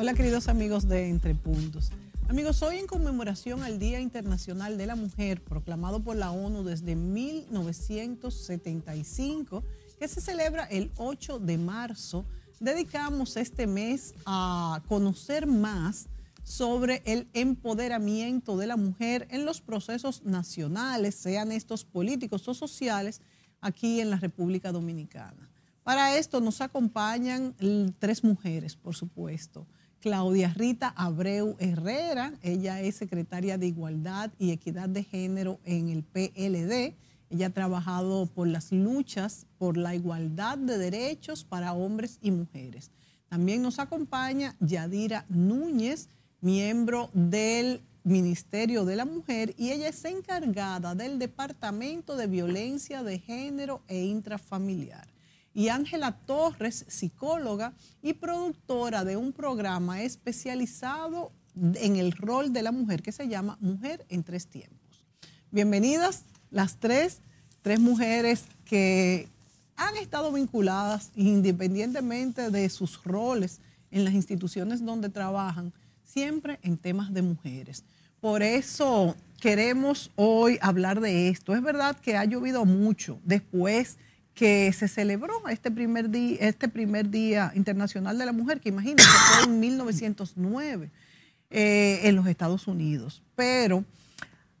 Hola queridos amigos de Entre Puntos. Amigos, hoy en conmemoración al Día Internacional de la Mujer, proclamado por la ONU desde 1975, que se celebra el 8 de marzo, dedicamos este mes a conocer más sobre el empoderamiento de la mujer en los procesos nacionales, sean estos políticos o sociales, aquí en la República Dominicana. Para esto nos acompañan tres mujeres, por supuesto. Claudia Rita Abreu Herrera, ella es secretaria de Igualdad y Equidad de Género en el PLD. Ella ha trabajado por las luchas por la igualdad de derechos para hombres y mujeres. También nos acompaña Yadira Núñez, miembro del Ministerio de la Mujer, y ella es encargada del Departamento de Violencia de Género e Intrafamiliar y Ángela Torres, psicóloga y productora de un programa especializado en el rol de la mujer que se llama Mujer en tres tiempos. Bienvenidas las tres, tres mujeres que han estado vinculadas independientemente de sus roles en las instituciones donde trabajan, siempre en temas de mujeres. Por eso queremos hoy hablar de esto. Es verdad que ha llovido mucho después que se celebró este primer, día, este primer Día Internacional de la Mujer, que imagínense, fue en 1909 eh, en los Estados Unidos. Pero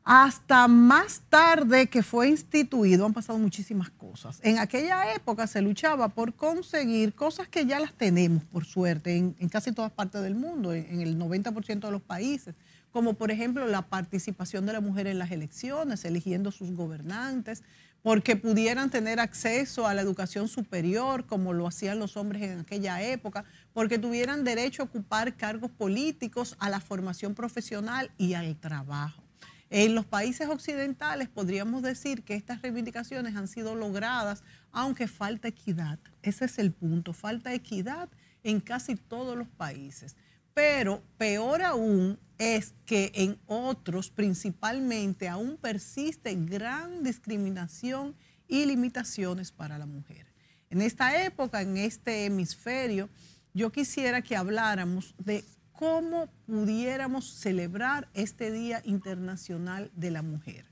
hasta más tarde que fue instituido han pasado muchísimas cosas. En aquella época se luchaba por conseguir cosas que ya las tenemos, por suerte, en, casi todas partes del mundo, en el 90% de los países como por ejemplo la participación de la mujer en las elecciones, eligiendo sus gobernantes, porque pudieran tener acceso a la educación superior, como lo hacían los hombres en aquella época, porque tuvieran derecho a ocupar cargos políticos, a la formación profesional y al trabajo. En los países occidentales podríamos decir que estas reivindicaciones han sido logradas, aunque falta equidad. Ese es el punto, falta equidad en casi todos los países. Pero peor aún es que en otros, principalmente, aún persiste gran discriminación y limitaciones para la mujer. En esta época, en este hemisferio, yo quisiera que habláramos de cómo pudiéramos celebrar este Día Internacional de la Mujer.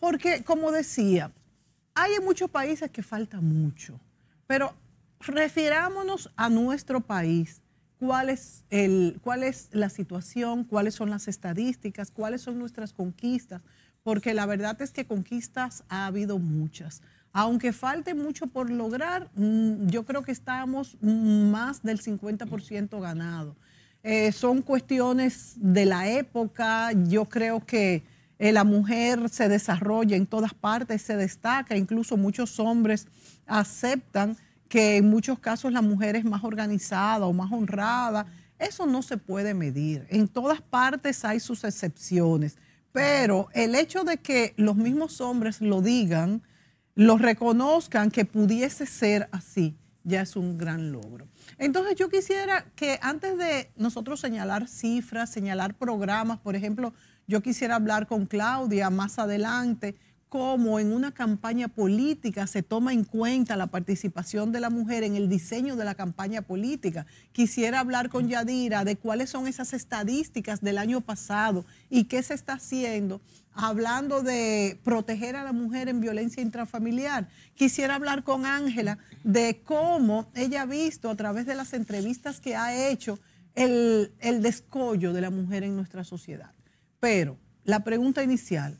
Porque, como decía, hay muchos países que falta mucho, pero refirámonos a nuestro país cuál es, el, cuál es la situación, cuáles son las estadísticas, cuáles son nuestras conquistas, porque la verdad es que conquistas ha habido muchas. Aunque falte mucho por lograr, mm, yo creo que estamos más del 50% ganado. Eh, son cuestiones de la época, yo creo que eh, la mujer se desarrolla en todas partes, se destaca, incluso muchos hombres aceptan que en muchos casos la mujer es más organizada o más honrada. Eso no se puede medir. En todas partes hay sus excepciones. Pero el hecho de que los mismos hombres lo digan, lo reconozcan que pudiese ser así, ya es un gran logro. Entonces yo quisiera que antes de nosotros señalar cifras, señalar programas, por ejemplo, yo quisiera hablar con Claudia más adelante cómo en una campaña política se toma en cuenta la participación de la mujer en el diseño de la campaña política. Quisiera hablar con Yadira de cuáles son esas estadísticas del año pasado y qué se está haciendo, hablando de proteger a la mujer en violencia intrafamiliar. Quisiera hablar con Ángela de cómo ella ha visto a través de las entrevistas que ha hecho el, el descollo de la mujer en nuestra sociedad. Pero la pregunta inicial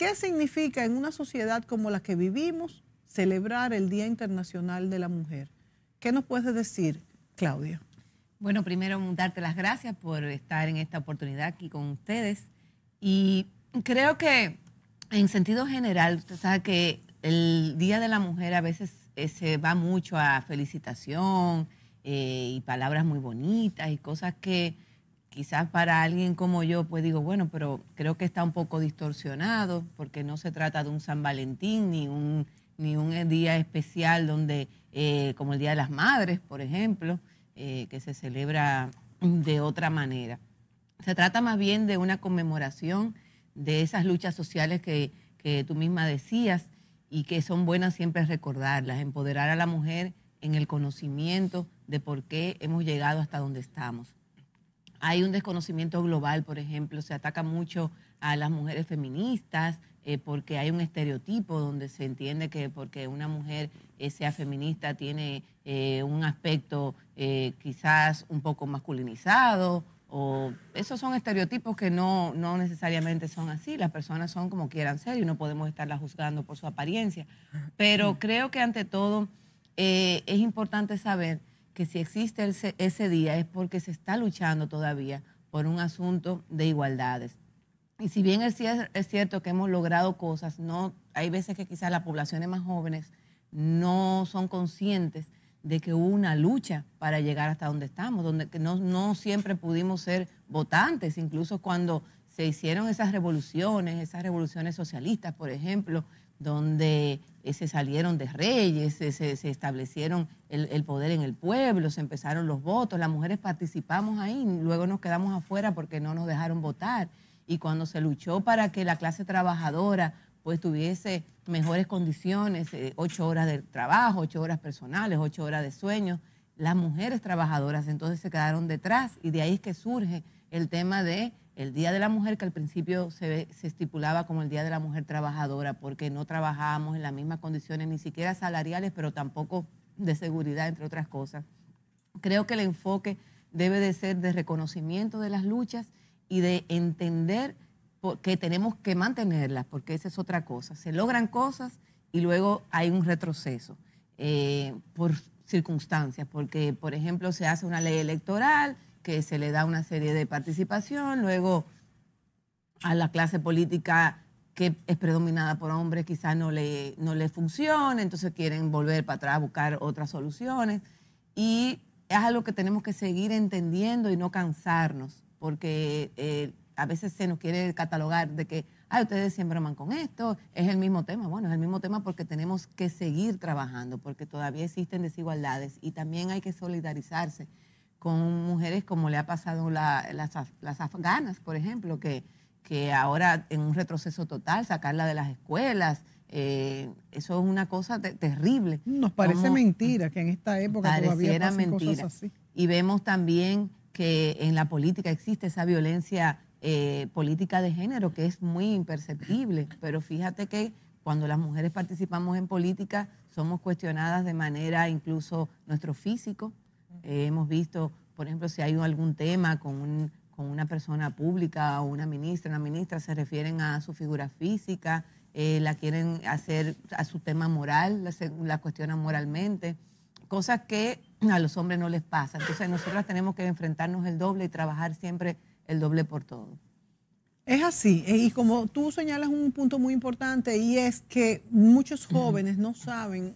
¿Qué significa en una sociedad como la que vivimos celebrar el Día Internacional de la Mujer? ¿Qué nos puedes decir, Claudia? Bueno, primero darte las gracias por estar en esta oportunidad aquí con ustedes. Y creo que en sentido general, usted sabe que el Día de la Mujer a veces eh, se va mucho a felicitación eh, y palabras muy bonitas y cosas que quizás para alguien como yo, pues digo, bueno, pero creo que está un poco distorsionado porque no se trata de un San Valentín ni un, ni un eh, día especial donde, eh, como el Día de las Madres, por ejemplo, eh, que se celebra de otra manera. Se trata más bien de una conmemoración de esas luchas sociales que, que tú misma decías y que son buenas siempre recordarlas, empoderar a la mujer en el conocimiento de por qué hemos llegado hasta donde estamos hay un desconocimiento global, por ejemplo, se ataca mucho a las mujeres feministas eh, porque hay un estereotipo donde se entiende que porque una mujer eh, sea feminista tiene eh, un aspecto quizás un poco masculinizado o esos son estereotipos que no, no, necesariamente son así, las personas son como quieran ser y no podemos estarlas juzgando por su apariencia. Pero creo que ante todo es importante saber que si existe ese, día es porque se está luchando todavía por un asunto de igualdades. Y si bien es, cierto que hemos logrado cosas, no, hay veces que quizás las poblaciones más jóvenes no son conscientes de que hubo una lucha para llegar hasta donde estamos, donde no, no siempre pudimos ser votantes, incluso cuando se hicieron esas revoluciones, esas revoluciones socialistas, por ejemplo, donde se salieron de reyes, se, se establecieron el, poder en el pueblo, se empezaron los votos, las mujeres participamos ahí, luego nos quedamos afuera porque no nos dejaron votar. Y cuando se luchó para que la clase trabajadora pues tuviese mejores condiciones, eh, ocho horas de trabajo, ocho horas personales, ocho horas de sueño, las mujeres trabajadoras entonces se quedaron detrás y de ahí es que surge el tema de el Día de la Mujer, que al principio se, estipulaba como el Día de la Mujer Trabajadora, porque no trabajábamos en las mismas condiciones, ni siquiera salariales, pero tampoco de seguridad, entre otras cosas. Creo que el enfoque debe de ser de reconocimiento de las luchas y de entender que tenemos que mantenerlas, porque esa es otra cosa. Se logran cosas y luego hay un retroceso eh, por circunstancias, porque, por ejemplo, se hace una ley electoral, que se le da una serie de participación, luego a la clase política que es predominada por hombres quizás no le, no le funciona, entonces quieren volver para atrás a buscar otras soluciones. Y es algo que tenemos que seguir entendiendo y no cansarnos, porque eh, a veces se nos quiere catalogar de que, ay, ustedes siempre broman con esto, es el mismo tema. Bueno, es el mismo tema porque tenemos que seguir trabajando, porque todavía existen desigualdades y también hay que solidarizarse con mujeres como le ha pasado la, las, las, afganas, por ejemplo, que, que ahora en un retroceso total, sacarla de las escuelas, eh, eso es una cosa terrible. Nos parece mentira que en esta época todavía pasen mentira. cosas así. Y vemos también que en la política existe esa violencia eh, política de género que es muy imperceptible, pero fíjate que cuando las mujeres participamos en política somos cuestionadas de manera incluso nuestro físico, eh, hemos visto, por ejemplo, si hay algún tema con, un, con una persona pública o una ministra, una ministra, se refieren a su figura física, eh, la quieren hacer a su tema moral, la, la cuestionan moralmente, cosas que a los hombres no les pasa. Entonces nosotras tenemos que enfrentarnos el doble y trabajar siempre el doble por todo. Es así, eh, y como tú señalas un punto muy importante y es que muchos jóvenes no saben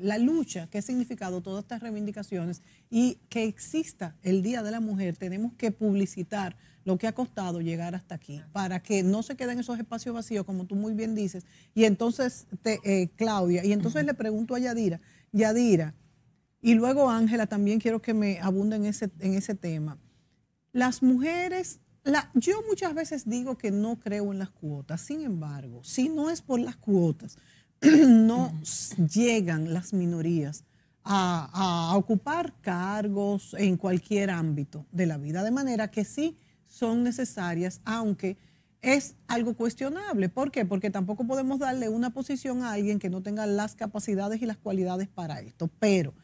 la lucha que ha significado todas estas reivindicaciones y que exista el Día de la Mujer, tenemos que publicitar lo que ha costado llegar hasta aquí para que no se queden esos espacios vacíos, como tú muy bien dices. Y entonces, te, eh, Claudia, y entonces le pregunto a Yadira, Yadira, y luego Ángela, también quiero que me abunden en ese, en ese tema. Las mujeres yo muchas veces digo que no creo en las cuotas, sin embargo, si no es por las cuotas, no llegan las minorías a, a, ocupar cargos en cualquier ámbito de la vida, de manera que sí son necesarias, aunque es algo cuestionable. ¿Por qué? Porque tampoco podemos darle una posición a alguien que no tenga las capacidades y las cualidades para esto, pero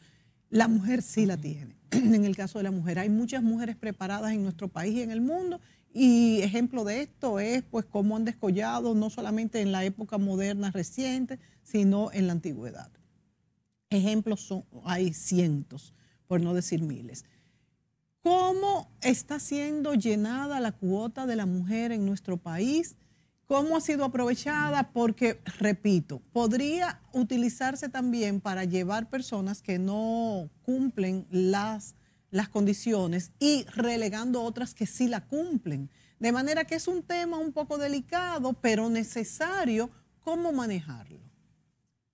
la mujer sí la tiene. En el caso de la mujer, hay muchas mujeres preparadas en nuestro país y en el mundo y ejemplo de esto es pues cómo han descollado no solamente en la época moderna reciente, sino en la antigüedad. Ejemplos son, hay cientos, por no decir miles. ¿Cómo está siendo llenada la cuota de la mujer en nuestro país? ¿Cómo ha sido aprovechada? Porque, repito, podría utilizarse también para llevar personas que no cumplen las las condiciones y relegando otras que sí la cumplen. De manera que es un tema un poco delicado, pero necesario cómo manejarlo.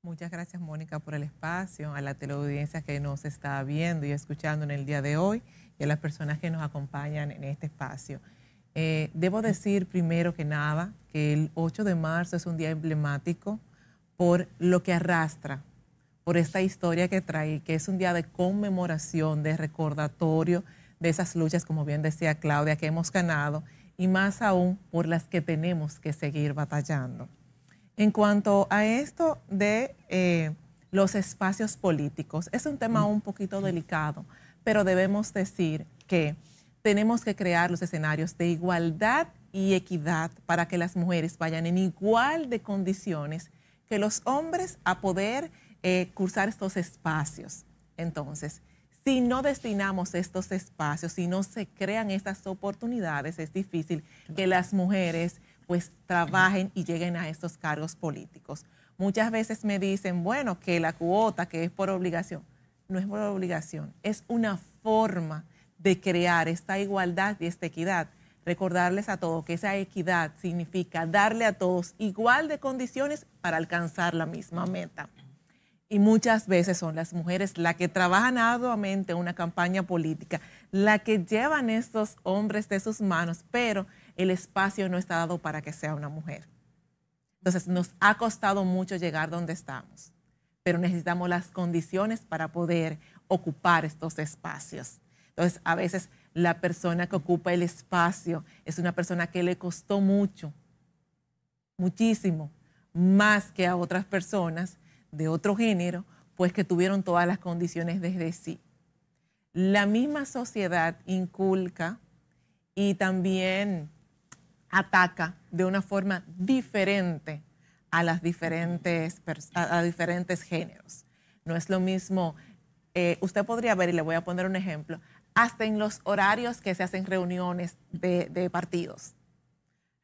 Muchas gracias Mónica por el espacio, a la teleaudiencia que nos está viendo y escuchando en el día de hoy y a las personas que nos acompañan en este espacio. Eh, debo decir primero que nada que el 8 de marzo es un día emblemático por lo que arrastra por esta historia que trae, que es un día de conmemoración, de recordatorio de esas luchas, como bien decía Claudia, que hemos ganado y más aún por las que tenemos que seguir batallando. En cuanto a esto de eh, los espacios políticos, es un tema un poquito delicado, pero debemos decir que tenemos que crear los escenarios de igualdad y equidad para que las mujeres vayan en igual de condiciones que los hombres a poder eh, cursar estos espacios. Entonces, si no destinamos estos espacios, si no se crean estas oportunidades, es difícil que las mujeres pues trabajen y lleguen a estos cargos políticos. Muchas veces me dicen, bueno, que la cuota, que es por obligación. No es por obligación, es una forma de crear esta igualdad y esta equidad. Recordarles a todos que esa equidad significa darle a todos igual de condiciones para alcanzar la misma meta y muchas veces son las mujeres las que trabajan arduamente una campaña política, la que llevan estos hombres de sus manos, pero el espacio no está dado para que sea una mujer. Entonces nos ha costado mucho llegar donde estamos, pero necesitamos las condiciones para poder ocupar estos espacios. Entonces a veces la persona que ocupa el espacio es una persona que le costó mucho, muchísimo, más que a otras personas de otro género, pues que tuvieron todas las condiciones desde sí. La misma sociedad inculca y también ataca de una forma diferente a las diferentes a, diferentes géneros. No es lo mismo. Eh, usted podría ver y le voy a poner un ejemplo. Hasta en los horarios que se hacen reuniones de partidos.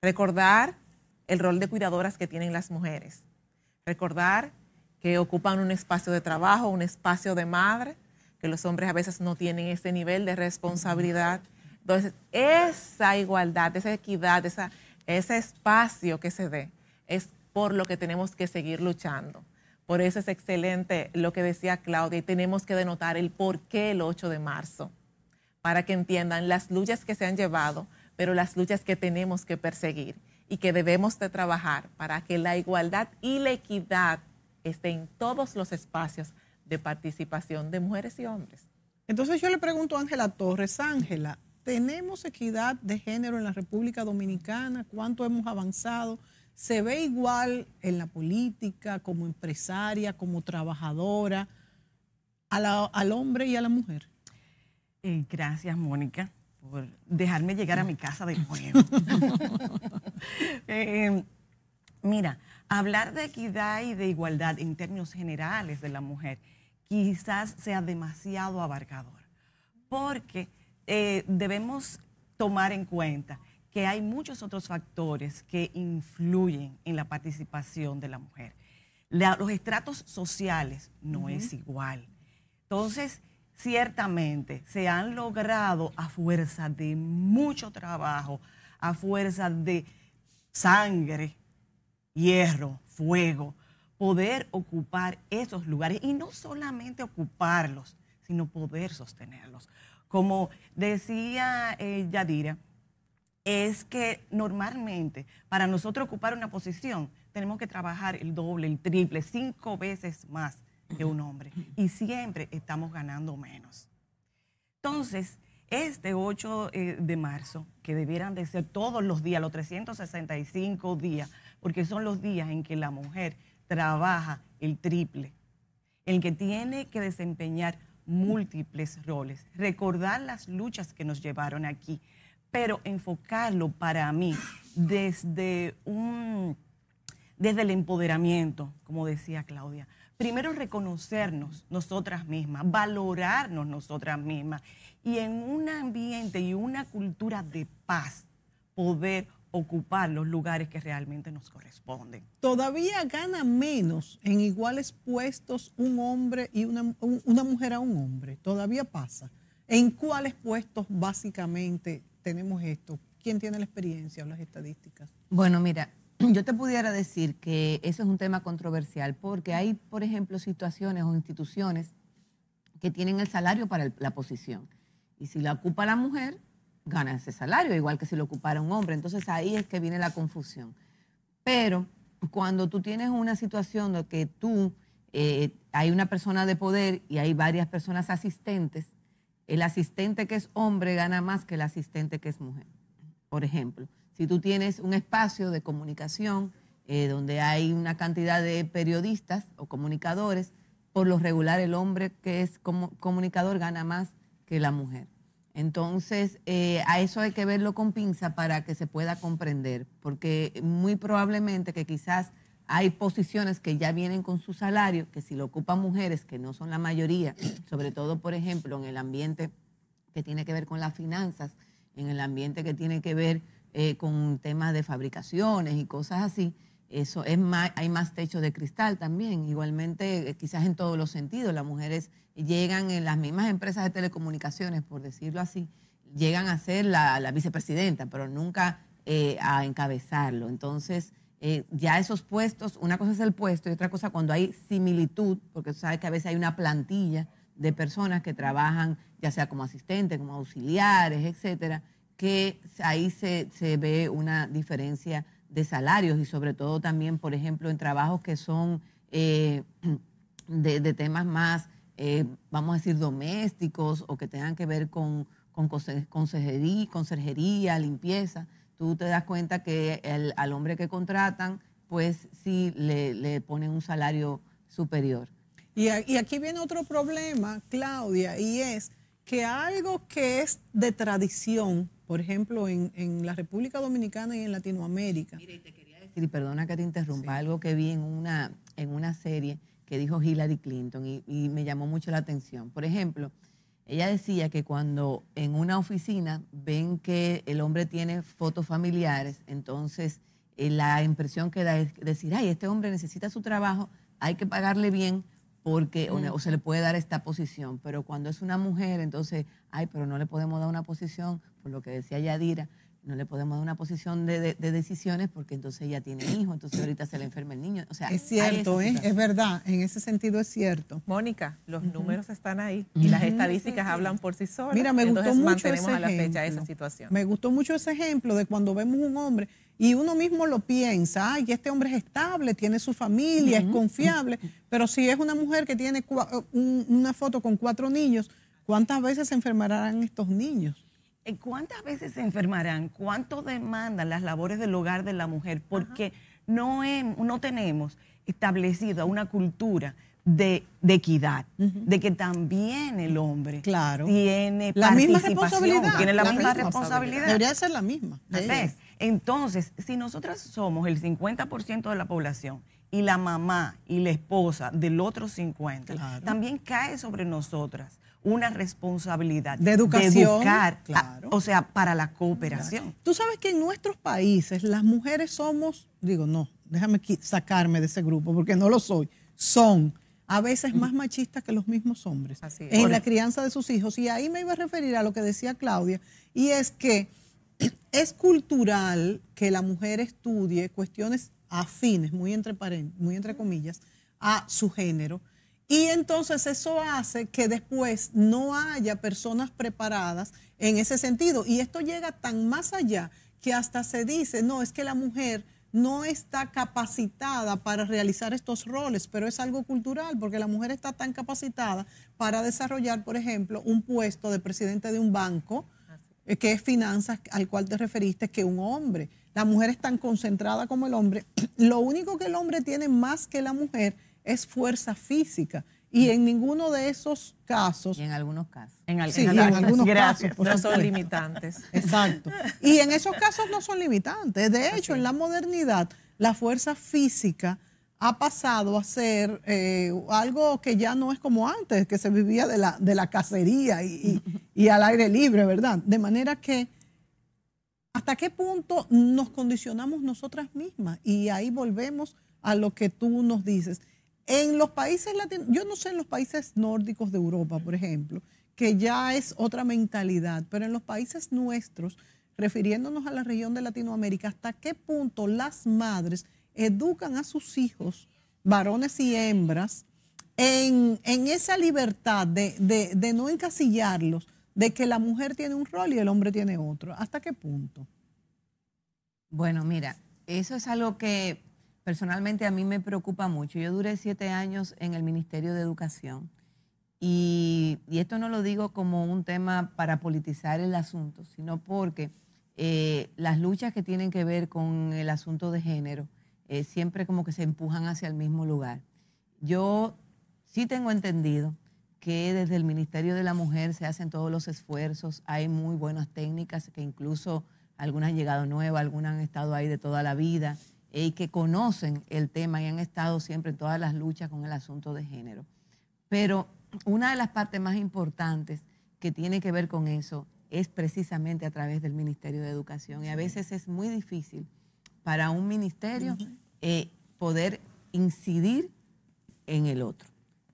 Recordar el rol de cuidadoras que tienen las mujeres. Recordar que ocupan un espacio de trabajo, un espacio de madre, que los hombres a veces no tienen ese nivel de responsabilidad. Entonces, esa igualdad, esa equidad, esa, ese espacio que se dé, es por lo que tenemos que seguir luchando. Por eso es excelente lo que decía Claudia y tenemos que denotar el por qué el 8 de marzo, para que entiendan las luchas que se han llevado, pero las luchas que tenemos que perseguir y que debemos de trabajar para que la igualdad y la equidad esté en todos los espacios de participación de mujeres y hombres. Entonces yo le pregunto a Ángela Torres, Ángela, ¿tenemos equidad de género en la República Dominicana? ¿Cuánto hemos avanzado? ¿Se ve igual en la política, como empresaria, como trabajadora, al hombre y a la mujer? Eh, gracias, Mónica, por dejarme llegar a mi casa de nuevo. Eh, mira, hablar de equidad y de igualdad en términos generales de la mujer quizás sea demasiado abarcador, porque eh, debemos tomar en cuenta que hay muchos otros factores que influyen en la participación de la mujer. los estratos sociales no es igual. Entonces, ciertamente se han logrado a fuerza de mucho trabajo, a fuerza de sangre, hierro, fuego, poder ocupar esos lugares y no solamente ocuparlos, sino poder sostenerlos. Como decía eh, Yadira, es que normalmente para nosotros ocupar una posición tenemos que trabajar el doble, el triple, cinco veces más que un hombre y siempre estamos ganando menos. Entonces, este 8 eh, de marzo, que debieran de ser todos los días, los 365 días, porque son los días en que la mujer trabaja el triple, en que tiene que desempeñar múltiples roles, recordar las luchas que nos llevaron aquí, pero enfocarlo para mí desde un desde el empoderamiento, como decía Claudia. Primero reconocernos nosotras mismas, valorarnos nosotras mismas y en un ambiente y una cultura de paz poder ocupar los lugares que realmente nos corresponden. Todavía gana menos en iguales puestos un hombre y una, una mujer a un hombre, todavía pasa. ¿En cuáles puestos básicamente tenemos esto? ¿Quién tiene la experiencia o las estadísticas? Bueno, mira, yo te pudiera decir que eso es un tema controversial porque hay, por ejemplo, situaciones o instituciones que tienen el salario para la posición. Y si la ocupa la mujer, gana ese salario, igual que si lo ocupara un hombre. Entonces ahí es que viene la confusión. Pero cuando tú tienes una situación de que tú, eh, hay una persona de poder y hay varias personas asistentes, el asistente que es hombre gana más que el asistente que es mujer. Por ejemplo, si tú tienes un espacio de comunicación eh, donde hay una cantidad de periodistas o comunicadores, por lo regular el hombre que es comunicador gana más que la mujer. Entonces, eh, a eso hay que verlo con pinza para que se pueda comprender, porque muy probablemente que quizás hay posiciones que ya vienen con su salario, que si lo ocupan mujeres, que no son la mayoría, sobre todo, por ejemplo, en el ambiente que tiene que ver con las finanzas, en el ambiente que tiene que ver eh, con temas de fabricaciones y cosas así, eso es más, hay más techo de cristal también. Igualmente, eh, quizás en todos los sentidos, las mujeres llegan en eh, las mismas empresas de telecomunicaciones, por decirlo así, llegan a ser la, vicepresidenta, pero nunca eh, a encabezarlo. Entonces, ya esos puestos, una cosa es el puesto y otra cosa cuando hay similitud, porque tú sabes que a veces hay una plantilla de personas que trabajan, ya sea como asistentes, como auxiliares, etcétera, que ahí se, se ve una diferencia de salarios y sobre todo también, por ejemplo, en trabajos que son eh, de, temas más, eh, vamos a decir, domésticos o que tengan que ver con, con consejería limpieza, tú te das cuenta que el, al hombre que contratan, pues sí le, ponen un salario superior. Y, y aquí viene otro problema, Claudia, y es que algo que es de tradición, por ejemplo, en, la República Dominicana y en Latinoamérica. Mire, y te quería decir, y perdona que te interrumpa, algo que vi en una, en una serie que dijo Hillary Clinton y, me llamó mucho la atención. Por ejemplo, ella decía que cuando en una oficina ven que el hombre tiene fotos familiares, entonces eh, la impresión que da es decir, ay, este hombre necesita su trabajo, hay que pagarle bien porque o, se le puede dar esta posición. Pero cuando es una mujer, entonces, ay, pero no le podemos dar una posición lo que decía Yadira, no le podemos dar una posición de, decisiones porque entonces ella tiene hijos, entonces ahorita se le enferma el niño. O sea, es cierto, ¿eh? es verdad, en ese sentido es cierto. Mónica, los números están ahí y las estadísticas hablan por sí solas. Mira, me gustó mucho ese a esa situación. Me gustó mucho ese ejemplo de cuando vemos un hombre y uno mismo lo piensa, ay, este hombre es estable, tiene su familia, es confiable, pero si es una mujer que tiene una foto con cuatro niños, ¿cuántas veces se enfermarán estos niños? Eh, ¿Cuántas veces se enfermarán? ¿Cuánto demandan las labores del hogar de la mujer? Porque no, no, tenemos establecida una cultura de, equidad, de que también el hombre tiene la participación, misma tiene la, misma, responsabilidad. Debería ser la misma. Entonces, si nosotras somos el 50% de la población y la mamá y la esposa del otro 50, también cae sobre nosotras una responsabilidad de educación, educar, claro. o sea, para la cooperación. Tú sabes que en nuestros países las mujeres somos, digo, no, déjame sacarme de ese grupo porque no lo soy, son a veces más machistas que los mismos hombres es. en la crianza de sus hijos. Y ahí me iba a referir a lo que decía Claudia, y es que es cultural que la mujer estudie cuestiones afines, muy entre, muy entre comillas, a su género, y entonces eso hace que después no haya personas preparadas en ese sentido. Y esto llega tan más allá que hasta se dice, no, es que la mujer no está capacitada para realizar estos roles, pero es algo cultural, porque la mujer está tan capacitada para desarrollar, por ejemplo, un puesto de presidente de un banco, eh, que es finanzas, al cual te referiste, que un hombre. La mujer es tan concentrada como el hombre. Lo único que el hombre tiene más que la mujer es fuerza física. Y en ninguno de esos casos. Y en algunos casos. En, algunos casos. no son limitantes. Exacto. Y en esos casos no son limitantes. De hecho, en la modernidad, la fuerza física ha pasado a ser eh, algo que ya no es como antes, que se vivía de la, cacería y al aire libre, ¿verdad? De manera que. ¿Hasta qué punto nos condicionamos nosotras mismas? Y ahí volvemos a lo que tú nos dices. En los países latinos, yo no sé en los países nórdicos de Europa, por ejemplo, que ya es otra mentalidad, pero en los países nuestros, refiriéndonos a la región de Latinoamérica, ¿hasta qué punto las madres educan a sus hijos, varones y hembras, en, esa libertad de, de, de no encasillarlos, de que la mujer tiene un rol y el hombre tiene otro? ¿Hasta qué punto? Bueno, mira, eso es algo que personalmente a mí me preocupa mucho. Yo duré siete años en el Ministerio de Educación y, esto no lo digo como un tema para politizar el asunto, sino porque eh, las luchas que tienen que ver con el asunto de género eh, siempre como que se empujan hacia el mismo lugar. Yo sí tengo entendido que desde el Ministerio de la Mujer se hacen todos los esfuerzos, hay muy buenas técnicas que incluso algunas han llegado nuevas, algunas han estado ahí de toda la vida. Eh, y que conocen el tema y han estado siempre en todas las luchas con el asunto de género. Pero una de las partes más importantes que tiene que ver con eso es precisamente a través del Ministerio de Educación. Y a veces es muy difícil para un ministerio eh, poder incidir en el otro.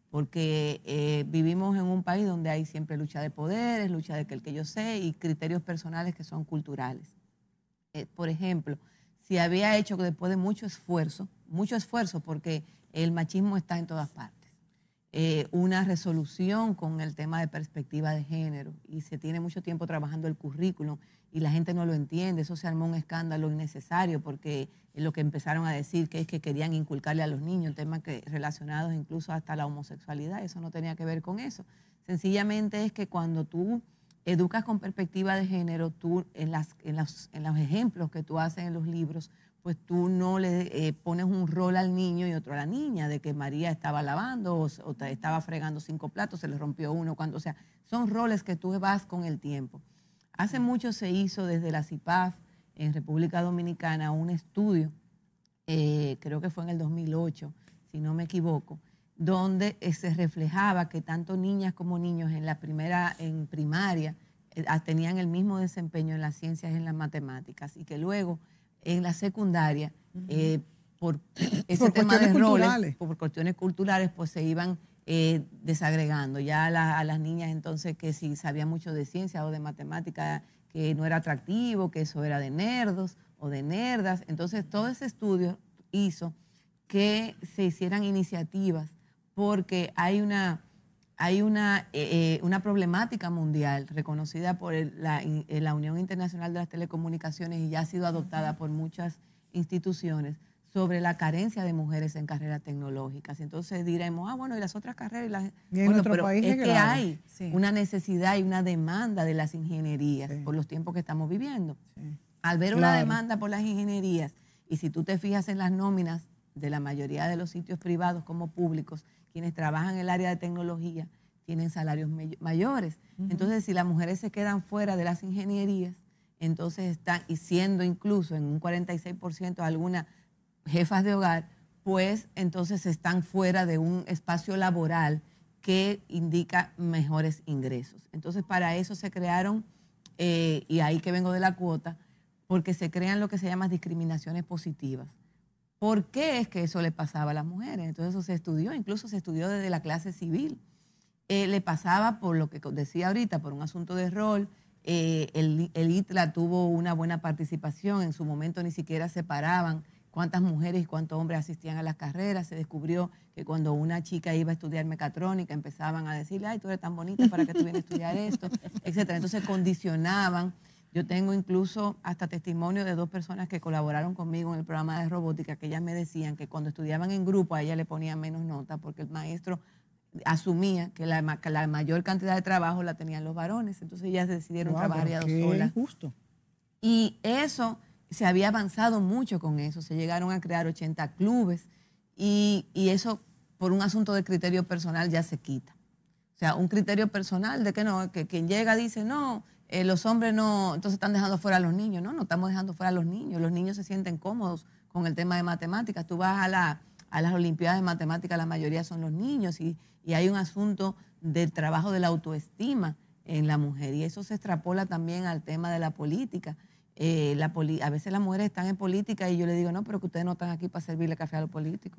Porque eh, vivimos en un país donde hay siempre lucha de poderes, lucha de que el que yo sé y criterios personales que son culturales. por ejemplo, se había hecho después de mucho esfuerzo, mucho esfuerzo porque el machismo está en todas partes. Eh, una resolución con el tema de perspectiva de género y se tiene mucho tiempo trabajando el currículum y la gente no lo entiende, eso se armó un escándalo innecesario porque lo que empezaron a decir que es que querían inculcarle a los niños temas que, relacionados incluso hasta la homosexualidad, eso no tenía que ver con eso. Sencillamente es que cuando tú educas con perspectiva de género, tú en, las, en, en los ejemplos que tú haces en los libros, pues tú no le eh, pones un rol al niño y otro a la niña, de que María estaba lavando o, estaba fregando cinco platos, se le rompió uno, cuando, o sea, son roles que tú vas con el tiempo. Hace mucho se hizo desde la CIPAF en República Dominicana un estudio, eh, creo que fue en el 2008, si no me equivoco, donde eh, se reflejaba que tanto niñas como niños en la primera, en primaria, eh, tenían el mismo desempeño en las ciencias y en las matemáticas, y que luego en la secundaria, eh, por ese tema de por, cuestiones culturales, pues se iban desagregando. Ya a, las niñas entonces que si sabían mucho de ciencia o de matemática, que no era atractivo, que eso era de nerdos o de nerdas. Entonces todo ese estudio hizo que se hicieran iniciativas porque hay una, hay una, eh, eh, una problemática mundial reconocida por eh, la, Unión Internacional de las Telecomunicaciones y ya ha sido adoptada por muchas instituciones sobre la carencia de mujeres en carreras tecnológicas. Entonces diremos, ah, bueno, y las otras carreras... las... en pero que hay una necesidad y una demanda de las ingenierías por los tiempos que estamos viviendo. Al ver una demanda por las ingenierías, y si tú te fijas en las nóminas de la mayoría de los sitios privados como públicos, quienes trabajan en el área de tecnología tienen salarios mayores. Entonces, si las mujeres se quedan fuera de las ingenierías, entonces están, y siendo incluso en un 46% algunas jefas de hogar, pues entonces están fuera de un espacio laboral que indica mejores ingresos. Entonces, para eso se crearon, eh, y ahí que vengo de la cuota, porque se crean lo que se llama discriminaciones positivas por qué es que eso le pasaba a las mujeres. Entonces eso se estudió, incluso se estudió desde la clase civil. Eh, le pasaba por lo que decía ahorita, por un asunto de rol. Eh, el, ITLA tuvo una buena participación, en su momento ni siquiera separaban cuántas mujeres y cuántos hombres asistían a las carreras. Se descubrió que cuando una chica iba a estudiar mecatrónica empezaban a decirle, ay, tú eres tan bonita para que tú vienes a estudiar esto, etc. Entonces condicionaban yo tengo incluso hasta testimonio de dos personas que colaboraron conmigo en el programa de robótica, que ellas me decían que cuando estudiaban en grupo a ella le ponían menos nota porque el maestro asumía que la, la mayor cantidad de trabajo la tenían los varones. Entonces ellas decidieron trabajar ya dos Justo. Y eso se había avanzado mucho con eso. Se llegaron a crear 80 clubes y eso por un asunto de criterio personal ya se quita. O sea, un criterio personal de que no, que quien llega dice, no, eh, los hombres no, entonces están dejando fuera a los niños, no, no estamos dejando fuera a los niños, los niños se sienten cómodos con el tema de matemáticas, tú vas a, la, a las Olimpiadas de Matemáticas, la mayoría son los niños y, y hay un asunto del trabajo de la autoestima en la mujer y eso se extrapola también al tema de la política. Eh, la poli a veces las mujeres están en política y yo le digo, no, pero que ustedes no están aquí para servirle café a los políticos.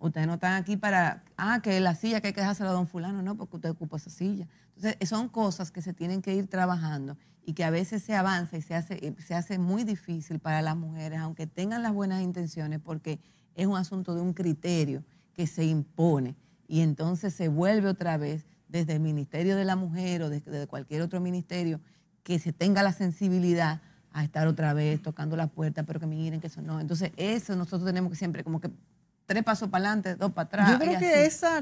Ustedes no están aquí para, ah, que la silla que hay que dejársela a don fulano, no, porque usted ocupa esa silla. Entonces, son cosas que se tienen que ir trabajando y que a veces se avanza y se hace, eh, se hace muy difícil para las mujeres, aunque tengan las buenas intenciones, porque es un asunto de un criterio que se impone y entonces se vuelve otra vez desde el Ministerio de la Mujer o desde cualquier otro ministerio que se tenga la sensibilidad a estar otra vez tocando la puerta, pero que me miren que eso no. Entonces, eso nosotros tenemos que siempre como que tres pasos para adelante, dos para atrás. Yo creo que esa,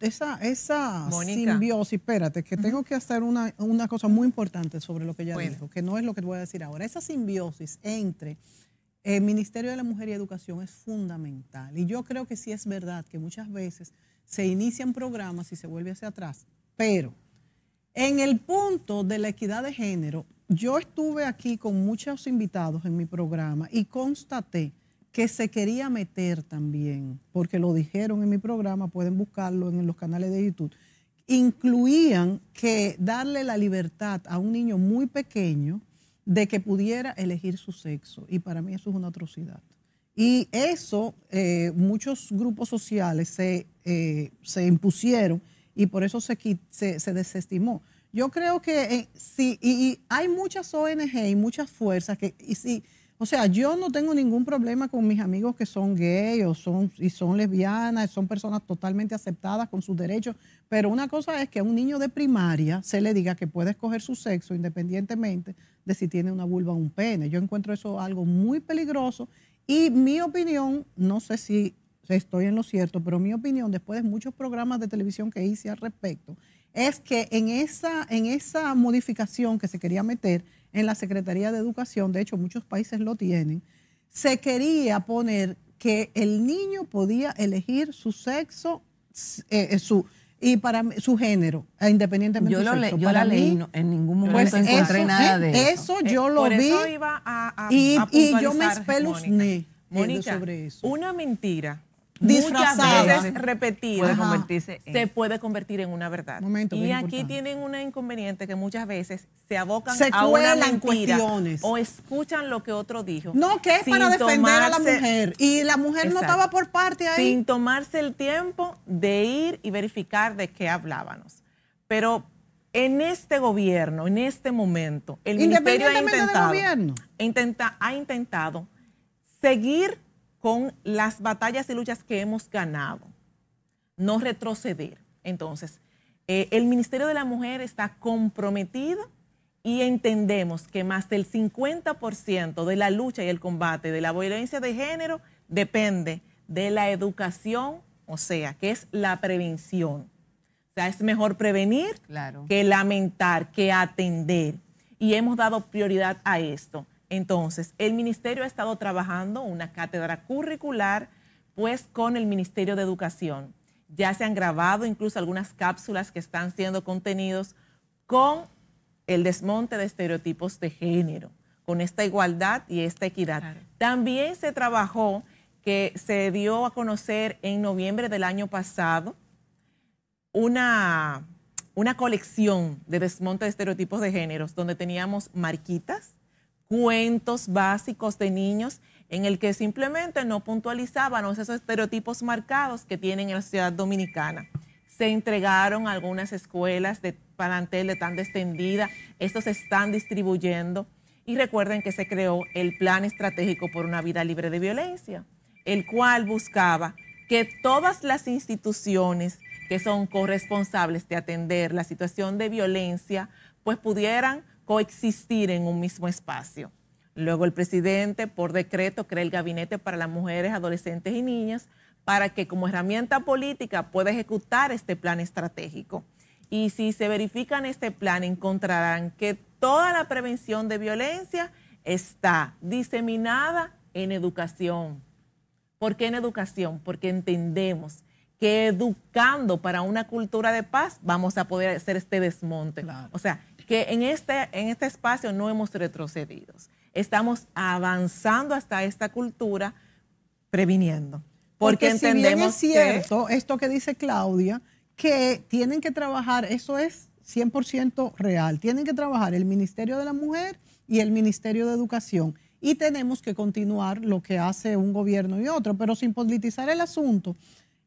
esa, esa simbiosis, espérate, que tengo que hacer una, cosa muy importante sobre lo que ya dijo, que no es lo que voy a decir ahora. Esa simbiosis entre el Ministerio de la Mujer y Educación es fundamental. Y yo creo que sí es verdad que muchas veces se inician programas y se vuelve hacia atrás. Pero en el punto de la equidad de género, yo estuve aquí con muchos invitados en mi programa y constaté que se quería meter también, porque lo dijeron en mi programa, pueden buscarlo en los canales de YouTube, incluían que darle la libertad a un niño muy pequeño de que pudiera elegir su sexo. Y para mí eso es una atrocidad. Y eso eh, muchos grupos sociales eh, se, impusieron y por eso se, se, desestimó. Yo creo que eh, sí, y, hay muchas ONG y muchas fuerzas que, y si, o sea, yo no tengo ningún problema con mis amigos que son gays o son, y son lesbianas, son personas totalmente aceptadas con sus derechos, pero una cosa es que a un niño de primaria se le diga que puede escoger su sexo independientemente de si tiene una vulva o un pene. Yo encuentro eso algo muy peligroso y mi opinión, no sé si estoy en lo cierto, pero mi opinión, después de muchos programas de televisión que hice al respecto, es que en esa, en esa modificación que se quería meter, en la Secretaría de Educación, de hecho muchos países lo tienen, se quería poner que el niño podía elegir su sexo, eh, eh, su, y para su género, eh, independientemente de su lo sexo. yo la leí en ningún momento pues encontré nada de eso. Eso yo lo vi y, yo me espeluzné sobre eso. Una mentira muchas veces repetido se puede convertir en una verdad. y aquí tienen una inconveniente que muchas veces se abocan a una mentira o escuchan lo que otro dijo. No, que es para defender a la mujer y la mujer no estaba por parte ahí. Sin tomarse el tiempo de ir y verificar de qué hablábamos. Pero en este gobierno, en este momento, el ministerio ha intentado, intenta, ha intentado seguir con las batallas y luchas que hemos ganado, no retroceder. Entonces, eh, el Ministerio de la Mujer está comprometido y entendemos que más del 50% de la lucha y el combate de la violencia de género depende de la educación, o sea, que es la prevención. O sea, es mejor prevenir que lamentar, que atender. Y hemos dado prioridad a esto. Entonces, el ministerio ha estado trabajando una cátedra curricular, pues con el Ministerio de Educación. Ya se han grabado incluso algunas cápsulas que están siendo contenidos con el desmonte de estereotipos de género, con esta igualdad y esta equidad. También se trabajó que se dio a conocer en noviembre del año pasado una, una colección de desmonte de estereotipos de géneros donde teníamos marquitas, cuentos básicos de niños en el que simplemente no puntualizaban esos estereotipos marcados que tienen en la sociedad dominicana. Se entregaron algunas escuelas de plantel de tan extendida, estos se están distribuyendo y recuerden que se creó el Plan Estratégico por una Vida Libre de Violencia, el cual buscaba que todas las instituciones que son corresponsables de atender la situación de violencia, pues pudieran coexistir en un mismo espacio. Luego el presidente, por decreto, crea el Gabinete para las Mujeres, Adolescentes y Niñas para que como herramienta política pueda ejecutar este plan estratégico. Y si se verifican este plan, encontrarán que toda la prevención de violencia está diseminada en educación. ¿Por qué en educación? Porque entendemos que educando para una cultura de paz vamos a poder hacer este desmonte. O sea, que en este, en este espacio no hemos retrocedido. Estamos avanzando hasta esta cultura previniendo. Porque, entendemos si bien es cierto esto que dice Claudia, que tienen que trabajar, eso es 100% real, tienen que trabajar el Ministerio de la Mujer y el Ministerio de Educación. Y tenemos que continuar lo que hace un gobierno y otro, pero sin politizar el asunto.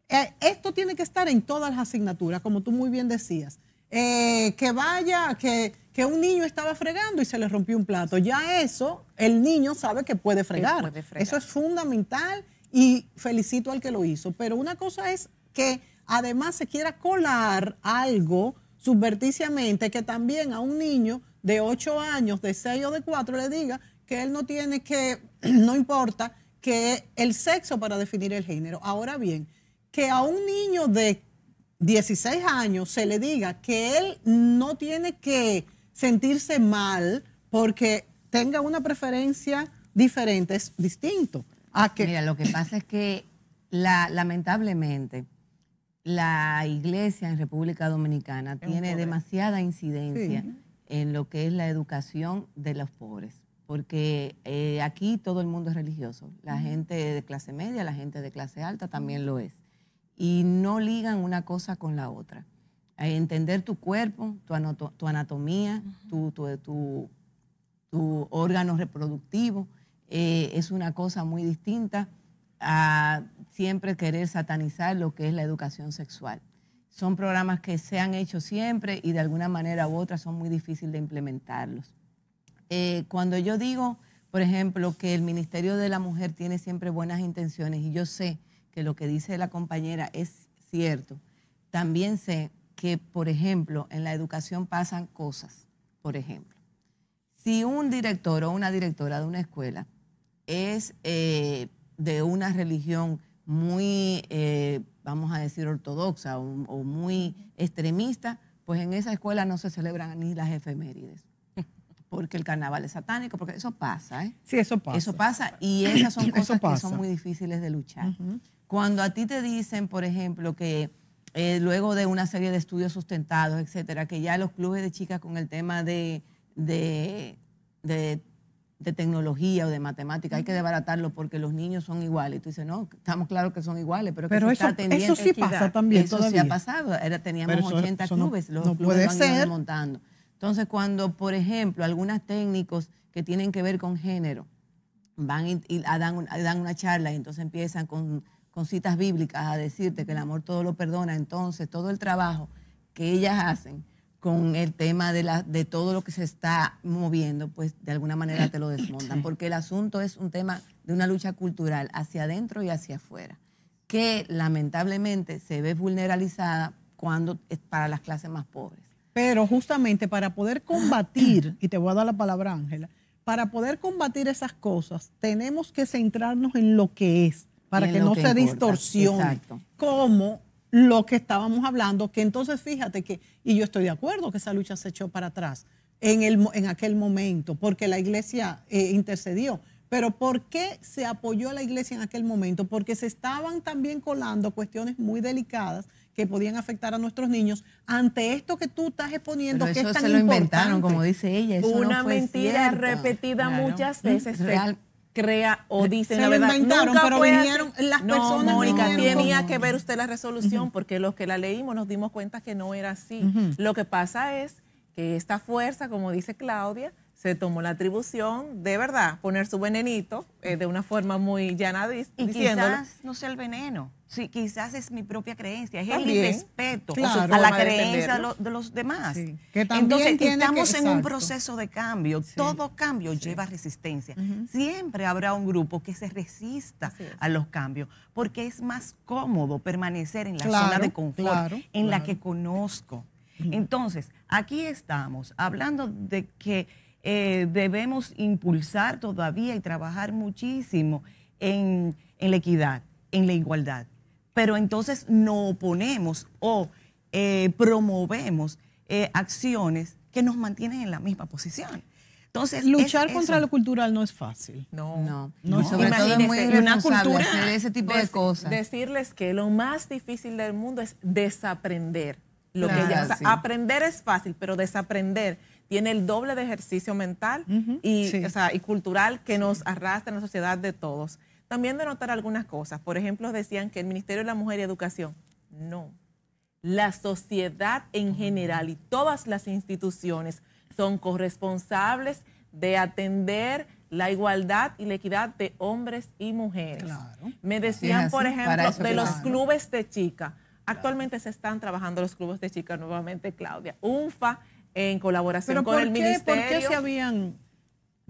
Eh, esto tiene que estar en todas las asignaturas, como tú muy bien decías. Eh, que vaya, que, un niño estaba fregando y se le rompió un plato. Ya eso, el niño sabe que puede fregar. Eso es fundamental y felicito al que lo hizo. Pero una cosa es que además se quiera colar algo subverticiamente que también a un niño de 8 años, de 6 o de 4 le diga que él no tiene que, no importa, que el sexo para definir el género. Ahora bien, que a un niño de 16 años se le diga que él no tiene que sentirse mal porque tenga una preferencia diferente, es distinto. A Mira, lo que pasa es que lamentablemente la iglesia en República Dominicana tiene demasiada incidencia en lo que es la educación de los pobres, porque eh, aquí todo el mundo es religioso, la gente de clase media, la gente de clase alta también lo es y no ligan una cosa con la otra. Eh, entender tu cuerpo, tu, anatomía, tu, órgano reproductivo eh, es una cosa muy distinta a siempre querer satanizar lo que es la educación sexual. Son programas que se han hecho siempre y de alguna manera u otra son muy difíciles de implementarlos. Eh, cuando yo digo, por ejemplo, que el Ministerio de la Mujer tiene siempre buenas intenciones y yo sé que lo que dice la compañera es cierto. También sé que, por ejemplo, en la educación pasan cosas, por ejemplo. Si un director o una directora de una escuela es eh, de una religión muy, eh, vamos a decir, ortodoxa o, muy extremista, pues en esa escuela no se celebran ni las efemérides, porque el carnaval es satánico, porque eso pasa, ¿eh? Sí, eso pasa. Eso pasa y esas son cosas que son muy difíciles de luchar. Cuando a ti te dicen, por ejemplo, que eh, luego de una serie de estudios sustentados, etcétera, que ya los clubes de chicas con el tema de, de, tecnología o de matemática hay que desbaratarlo porque los niños son iguales. Y tú dices, no, estamos claros que son iguales, pero, que se eso, eso sí pasa también. Eso sí ha pasado. teníamos 80 clubes, los clubes lo Entonces, cuando, por ejemplo, algunas técnicos que tienen que ver con género van y, y dan, dan una charla y entonces empiezan con con citas bíblicas a decirte que el amor todo lo perdona, entonces todo el trabajo que ellas hacen con el tema de, la, de todo lo que se está moviendo, pues de alguna manera te lo desmontan, porque el asunto es un tema de una lucha cultural hacia adentro y hacia afuera, que lamentablemente se ve vulneralizada cuando es para las clases más pobres. Pero justamente para poder combatir, y te voy a dar la palabra Ángela, para poder combatir esas cosas tenemos que centrarnos en lo que es para que no se distorsione. Como lo que estábamos hablando, que entonces fíjate que, y yo estoy de acuerdo que esa lucha se echó para atrás en, el, en aquel momento, porque la iglesia eh, intercedió. Pero ¿por qué se apoyó a la iglesia en aquel momento? Porque se estaban también colando cuestiones muy delicadas que podían afectar a nuestros niños ante esto que tú estás exponiendo que eso es tan se lo inventaron, como dice ella. Eso Una mentira repetida muchas veces crea o dice la verdad. Inventaron, pero vinieron las personas. Mónica, tenía que ver usted la resolución porque los que la leímos nos dimos cuenta que no era así. Lo que pasa es que esta fuerza, como dice Claudia, se tomó la atribución de verdad poner su venenito eh, de una forma muy llana y quizás no sea el veneno quizás es mi propia creencia es el respeto a la creencia de, los demás entonces estamos en un proceso de cambio todo cambio lleva resistencia siempre habrá un grupo que se resista a los cambios porque es más cómodo permanecer en la zona de confort en la que conozco entonces aquí estamos hablando de que eh, debemos impulsar todavía y trabajar muchísimo en, la equidad, en la igualdad. Pero entonces no oponemos o eh, promovemos eh, acciones que nos mantienen en la misma posición. Entonces, luchar contra lo cultural no es fácil. No, no. no. sobre todo es una cultura ese tipo de pues, cosas. Decirles que lo más difícil del mundo es desaprender lo que aprender es fácil, pero desaprender tiene el doble de ejercicio mental y, cultural que nos arrastra en la sociedad de todos. También de notar algunas cosas. Por ejemplo, decían que el Ministerio de la Mujer y Educación, no. La sociedad en general y todas las instituciones son corresponsables de atender la igualdad y la equidad de hombres y mujeres. Me decían, por ejemplo, de los clubes de chicas. Actualmente se están trabajando los clubes de chicas nuevamente, Claudia. UNFA en colaboración con el ministerio. ¿Por qué se habían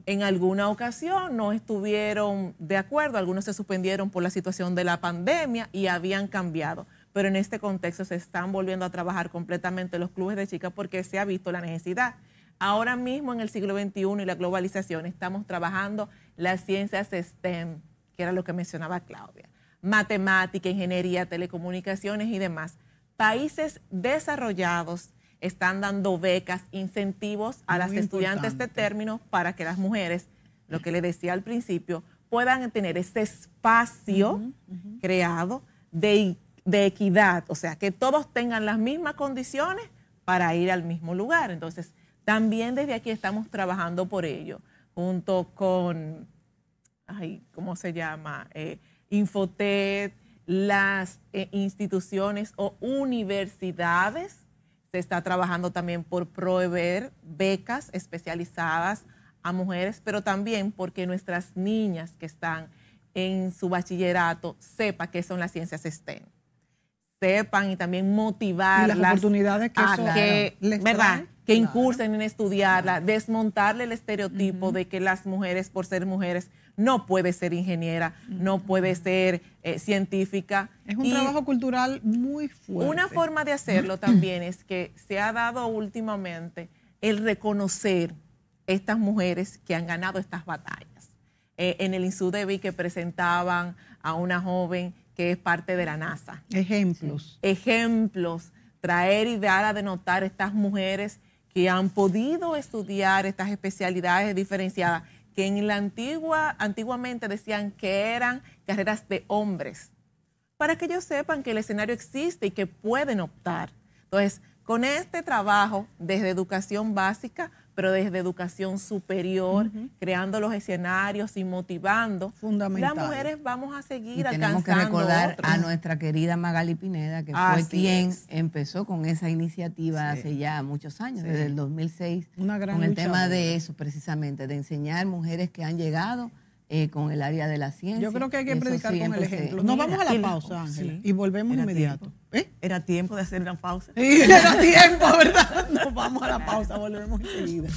en alguna ocasión no estuvieron de acuerdo, algunos se suspendieron por la situación de la pandemia y habían cambiado. Pero en este contexto se están volviendo a trabajar completamente los clubes de chicas porque se ha visto la necesidad. Ahora mismo en el siglo XXI y la globalización estamos trabajando las ciencias STEM, que era lo que mencionaba Claudia, matemática, ingeniería, telecomunicaciones y demás. Países desarrollados están dando becas, incentivos a las estudiantes de término para que las mujeres, lo que le decía al principio, puedan tener ese espacio creado de, equidad, o sea, que todos tengan las mismas condiciones para ir al mismo lugar. Entonces, también desde aquí estamos trabajando por ello, junto con, ay, ¿cómo se llama? Eh, Infotet, las eh, instituciones o universidades está trabajando también por proveer becas especializadas a mujeres, pero también porque nuestras niñas que están en su bachillerato sepan que son las ciencias STEM. Sepan y también motivarlas las oportunidades que, a eso que, ¿verdad? que incursen en estudiarla, desmontarle el estereotipo de que las mujeres, por ser mujeres, no puede ser ingeniera, no puede ser eh, científica. Es un trabajo cultural muy fuerte. Una forma de hacerlo también es que se ha dado últimamente el reconocer estas mujeres que han ganado estas batallas. Eh, en el Insude que presentaban a una joven que es parte de la NASA. Ejemplos. Ejemplos. Traer y dar a denotar estas mujeres que han podido estudiar estas especialidades diferenciadas que en la antigua, antiguamente decían que eran carreras de hombres, para que ellos sepan que el escenario existe y que pueden optar. Entonces, con este trabajo desde educación básica pero desde educación superior, creando los escenarios y motivando. Fundamental. Las mujeres vamos a seguir alcanzando. Tenemos que recordar a nuestra querida Magali Pineda, que fue quien empezó con esa iniciativa hace ya muchos años, desde el 2006, con el tema de eso precisamente, de enseñar mujeres que han llegado. Eh, con el área de la ciencia. Yo creo que hay que predicar con el ejemplo. Nos vamos a la pausa, Ángela, y volvemos inmediato. ¿Eh? Era tiempo de hacer una pausa. Sí, era tiempo, ¿verdad? Nos vamos a la pausa, volvemos enseguida.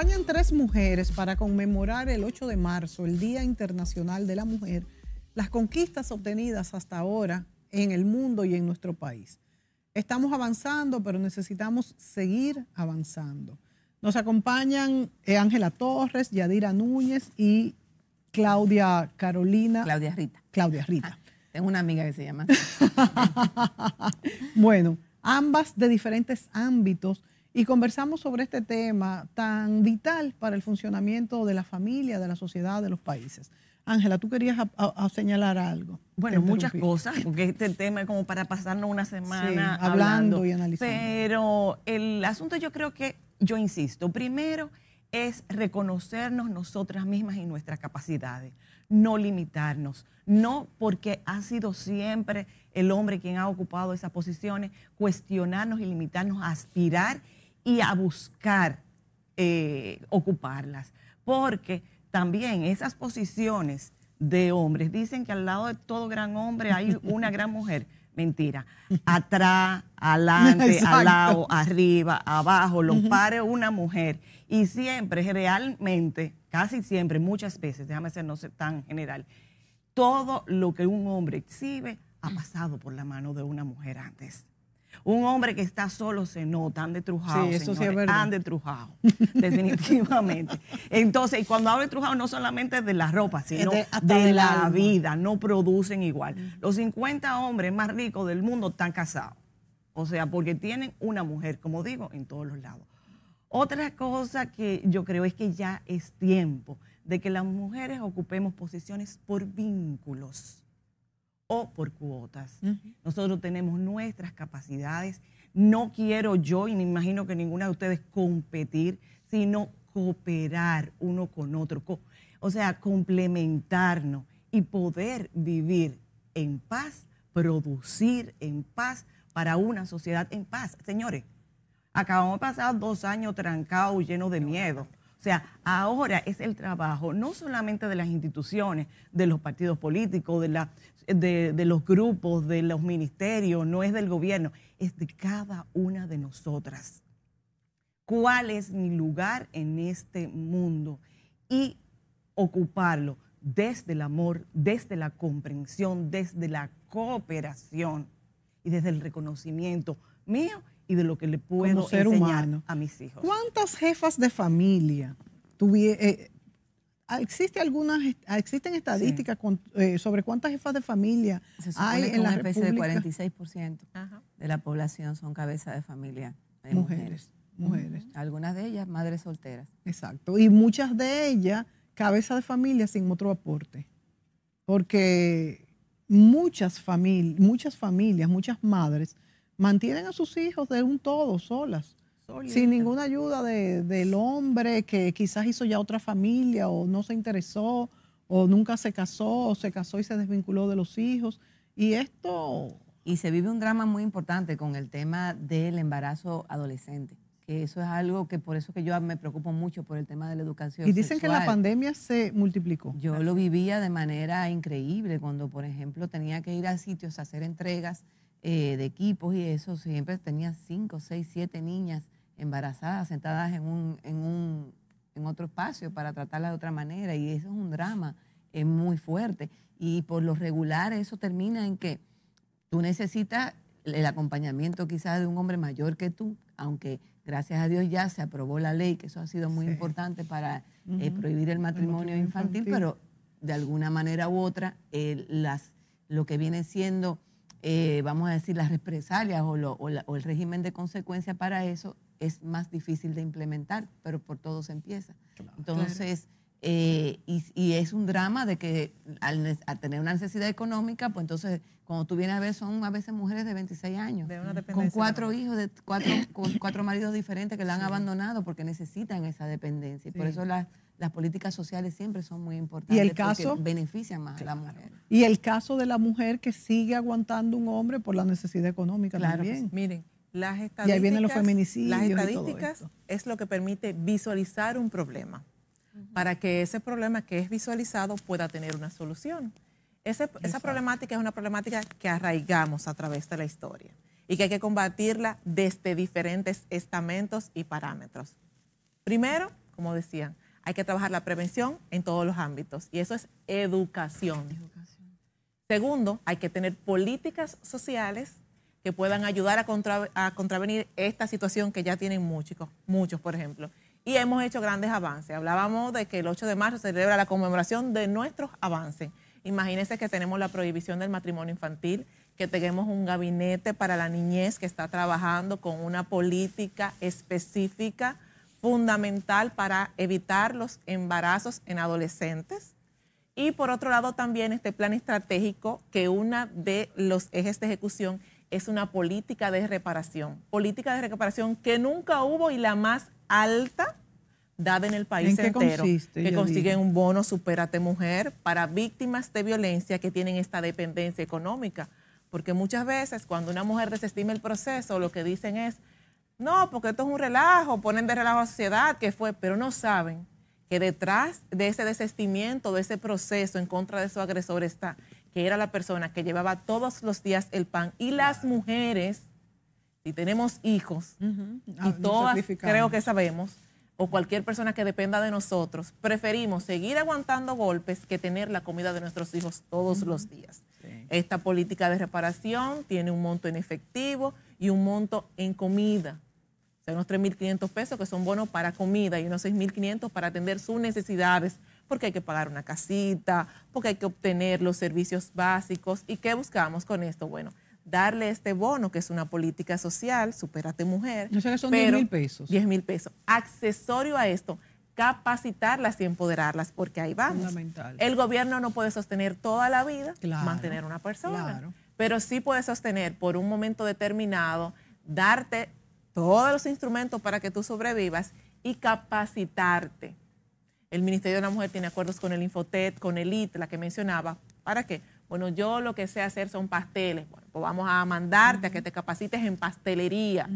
acompañan tres mujeres para conmemorar el 8 de marzo, el Día Internacional de la Mujer, las conquistas obtenidas hasta ahora en el mundo y en nuestro país. Estamos avanzando, pero necesitamos seguir avanzando. Nos acompañan eh, Ángela Torres, Yadira Núñez y Claudia Carolina. Claudia Rita. Claudia Rita. Ah, tengo una amiga que se llama. bueno, ambas de diferentes ámbitos y conversamos sobre este tema tan vital para el funcionamiento de la familia, de la sociedad, de los países. Ángela, tú querías señalar algo. Bueno, muchas cosas, porque este tema es como para pasarnos una semana hablando, hablando, y analizando. Pero el asunto yo creo que, yo insisto, primero es reconocernos nosotras mismas y nuestras capacidades, no limitarnos, no porque ha sido siempre el hombre quien ha ocupado esas posiciones, cuestionarnos y limitarnos a aspirar y a buscar eh, ocuparlas. Porque también esas posiciones de hombres, dicen que al lado de todo gran hombre hay una gran mujer. Mentira. Atrás, adelante, al lado, arriba, abajo, lo pares una mujer. Y siempre, realmente, casi siempre, muchas veces, déjame ser no ser tan general, todo lo que un hombre exhibe ha pasado por la mano de una mujer antes. Un hombre que está solo se nota, ande trujado, eso trujado, definitivamente. Entonces, y cuando hablo de trujado, no solamente de la ropa, sino de, la vida, no producen igual. Los 50 hombres más ricos del mundo están casados. O sea, porque tienen una mujer, como digo, en todos los lados. Otra cosa que yo creo es que ya es tiempo de que las mujeres ocupemos posiciones por vínculos o por cuotas. Nosotros tenemos nuestras capacidades. No quiero yo, y me imagino que ninguna de ustedes, competir, sino cooperar uno con otro. o sea, complementarnos y poder vivir en paz, producir en paz para una sociedad en paz. Señores, acabamos de pasar dos años trancados, llenos de miedo. O sea, ahora es el trabajo no solamente de las instituciones, de los partidos políticos, de la de, los grupos, de los ministerios, no es del gobierno, es de cada una de nosotras. ¿Cuál es mi lugar en este mundo? Y ocuparlo desde el amor, desde la comprensión, desde la cooperación y desde el reconocimiento mío y de lo que le puedo ser enseñar a mis hijos. ¿Cuántas jefas de familia tuvieron, eh, existe algunas existen estadísticas eh, sobre cuántas jefas de familia hay en la especie de 46% de la población son cabezas de familia mujeres, mujeres. Algunas de ellas madres solteras. Exacto, y muchas de ellas cabezas de familia sin otro aporte. Porque muchas familias, muchas familias, muchas madres mantienen a sus hijos de un todo solas sin ninguna ayuda de, del hombre que quizás hizo ya otra familia o no se interesó o nunca se casó o se casó y se desvinculó de los hijos. Y esto... Y se vive un drama muy importante con el tema del embarazo adolescente que eso es algo que por eso que yo me preocupo mucho por el tema de la educación. Y dicen que la pandemia se multiplicó. Yo lo vivía de manera increíble cuando, por ejemplo, tenía que ir a sitios a hacer entregas eh, de equipos y eso, siempre tenía cinco, seis, siete niñas embarazadas, sentadas en, un, en, un, en otro espacio para tratarla de otra manera y eso es un drama es muy fuerte y por lo regular eso termina en que tú necesitas el acompañamiento quizás de un hombre mayor que tú, aunque gracias a Dios ya se aprobó la ley, que eso ha sido muy importante para eh, prohibir el matrimonio, infantil, pero de alguna manera u otra las, lo que viene siendo, eh, vamos a decir, las represalias o, o el régimen de consecuencia para eso es más difícil de implementar, pero por todo se empieza. Entonces, eh, y, es un drama de que al, tener una necesidad económica, pues entonces cuando tú vienes a ver son a veces mujeres de 26 años, con cuatro hijos, de cuatro, con cuatro maridos diferentes que la han abandonado porque necesitan esa dependencia. Y por eso las, las políticas sociales siempre son muy importantes ¿Y el caso? porque benefician más a la mujer. Y el caso de la mujer que sigue aguantando un hombre por la necesidad económica también. miren, las estadísticas, es lo que permite visualizar un problema para que ese problema que es visualizado pueda tener una solución. esa problemática es una problemática que arraigamos a través de la historia y que hay que combatirla desde diferentes estamentos y parámetros. Primero, como decían, hay que trabajar la prevención en todos los ámbitos y eso es educación. educación. Segundo, hay que tener políticas sociales que puedan ayudar a, contravenir esta situación que ya tienen muchos, muchos, por ejemplo. Y hemos hecho grandes avances. Hablábamos de que el 8 de marzo se celebra la conmemoración de nuestros avances. Imagínense que tenemos la prohibición del matrimonio infantil, que tenemos un gabinete para la niñez que está trabajando con una política específica fundamental para evitar los embarazos en adolescentes. Y por otro lado también este plan estratégico que una de los ejes de ejecución es una política de reparación. Política de reparación que nunca hubo y la más alta dada en el país entero. que consiguen un bono superate Mujer para víctimas de violencia que tienen esta dependencia económica. Porque muchas veces cuando una mujer desestima el proceso, lo que dicen es, no, porque esto es un relajo, ponen de relajo a la sociedad, que fue, pero no saben que detrás de ese desestimiento, de ese proceso en contra de su agresor está que era la persona que llevaba todos los días el pan, y las mujeres, si tenemos hijos, y ah, todas creo que sabemos, o cualquier persona que dependa de nosotros, preferimos seguir aguantando golpes que tener la comida de nuestros hijos todos los días. Esta política de reparación tiene un monto en efectivo y un monto en comida. O sea, unos 3.500 pesos que son bonos para comida y unos 6.500 para atender sus necesidades porque hay que pagar una casita, porque hay que obtener los servicios básicos. ¿Y qué buscamos con esto? Bueno, darle este bono, que es una política social, supérate mujer. No 10 mil pesos. Accesorio a esto, capacitarlas y empoderarlas, porque ahí vamos. Fundamental. El gobierno no puede sostener toda la vida mantener mantener una persona, pero sí puede sostener por un momento determinado, darte todos los instrumentos para que tú sobrevivas y capacitarte el Ministerio de la Mujer tiene acuerdos con el Infotet, con el IT, la que mencionaba. ¿Para qué? Bueno, yo lo que sé hacer son pasteles. Bueno, pues vamos a mandarte a que te capacites en pastelería.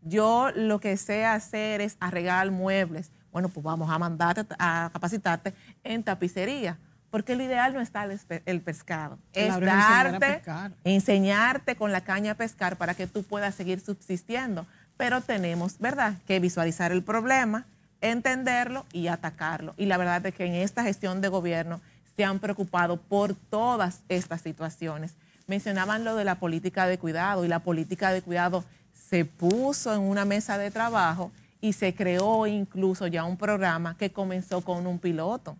Yo lo que sé hacer es arreglar muebles. Bueno, pues vamos a mandarte a capacitarte en tapicería. Porque el ideal no está el pescado, es darte, enseñarte con la caña a pescar para que tú puedas seguir subsistiendo. Pero tenemos, ¿verdad?, que visualizar el problema, entenderlo y atacarlo. Y la verdad es que en esta gestión de gobierno se han preocupado por todas estas situaciones. Mencionaban lo de la política de cuidado y la política de cuidado se puso en una mesa de trabajo y se creó incluso ya un programa que comenzó con un piloto,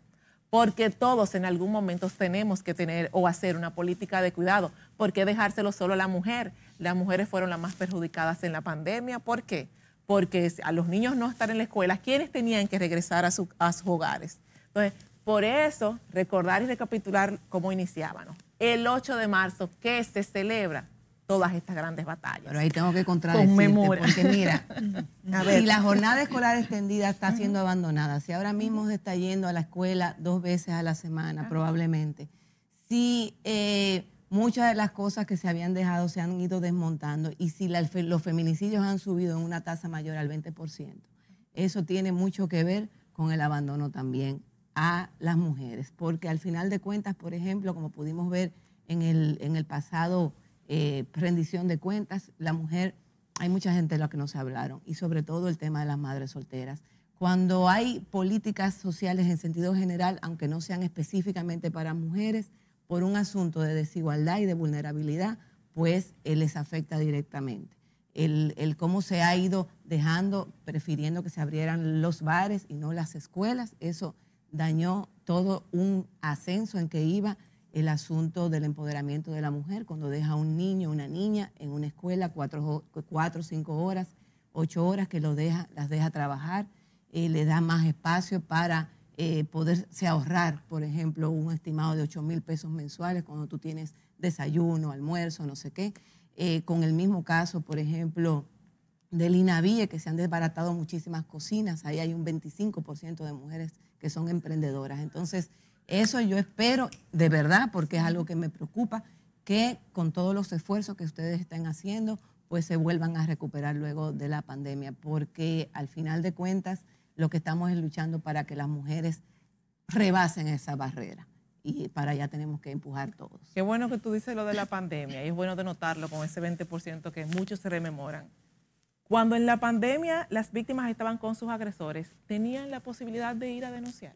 porque todos en algún momento tenemos que tener o hacer una política de cuidado. ¿Por qué dejárselo solo a la mujer? Las mujeres fueron las más perjudicadas en la pandemia. ¿Por qué? porque a los niños no estar en la escuela, ¿quienes tenían que regresar a, sus hogares? Entonces, por eso, recordar y recapitular cómo iniciábamos. El 8 de marzo, que se celebra? todas estas grandes batallas. Pero ahí tengo que contradecirte, porque mira, si la jornada escolar extendida está siendo abandonada, si ahora mismo se está yendo a la escuela dos veces a la semana, probablemente, si eh, muchas de las cosas que se habían dejado se han ido desmontando y si los feminicidios han subido en una tasa mayor al 20%, eso tiene mucho que ver con el abandono también a las mujeres, porque al final de cuentas, por ejemplo, como pudimos ver en el, pasado eh, rendición de cuentas, la mujer, hay mucha gente de la que no se hablaron, y sobre todo el tema de las madres solteras. Cuando hay políticas sociales en sentido general, aunque no sean específicamente para mujeres, por un asunto de desigualdad y de vulnerabilidad, pues él les afecta directamente. El, cómo se ha ido dejando, prefiriendo que se abrieran los bares y no las escuelas, eso dañó todo un ascenso en que iba el asunto del empoderamiento de la mujer, cuando deja a un niño, una niña en una escuela cuatro, cuatro cinco horas, ocho horas, que lo deja, las deja trabajar, eh, le da más espacio para eh, poderse ahorrar, por ejemplo, un estimado de 8 mil pesos mensuales cuando tú tienes desayuno, almuerzo, no sé qué. Eh, con el mismo caso, por ejemplo, del INAVIE, que se han desbaratado muchísimas cocinas, ahí hay un 25% de mujeres que son emprendedoras. Entonces, eso yo espero, de verdad, porque es algo que me preocupa, que con todos los esfuerzos que ustedes están haciendo, pues se vuelvan a recuperar luego de la pandemia, porque al final de cuentas lo que estamos es luchando para que las mujeres rebasen esa barrera. Y para allá tenemos que empujar todos. Qué bueno que tú dices lo de la pandemia, y es bueno de notarlo con ese 20% que muchos se rememoran. Cuando en la pandemia las víctimas estaban con sus agresores, tenían la posibilidad de ir a denunciar.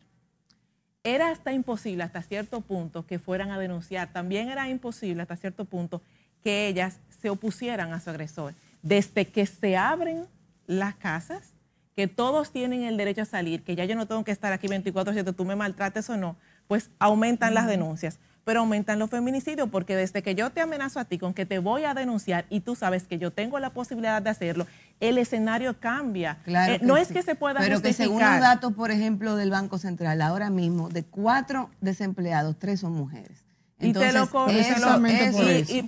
Era hasta imposible, hasta cierto punto, que fueran a denunciar. También era imposible, hasta cierto punto, que ellas se opusieran a su agresor. Desde que se abren las casas, que todos tienen el derecho a salir, que ya yo no tengo que estar aquí 24/7, tú me maltrates o no, pues aumentan las denuncias. Pero aumentan los feminicidios porque desde que yo te amenazo a ti con que te voy a denunciar y tú sabes que yo tengo la posibilidad de hacerlo, el escenario cambia. Eh, no es que se pueda Pero que según los datos, por ejemplo, del Banco Central, ahora mismo de cuatro desempleados, tres son mujeres y te lo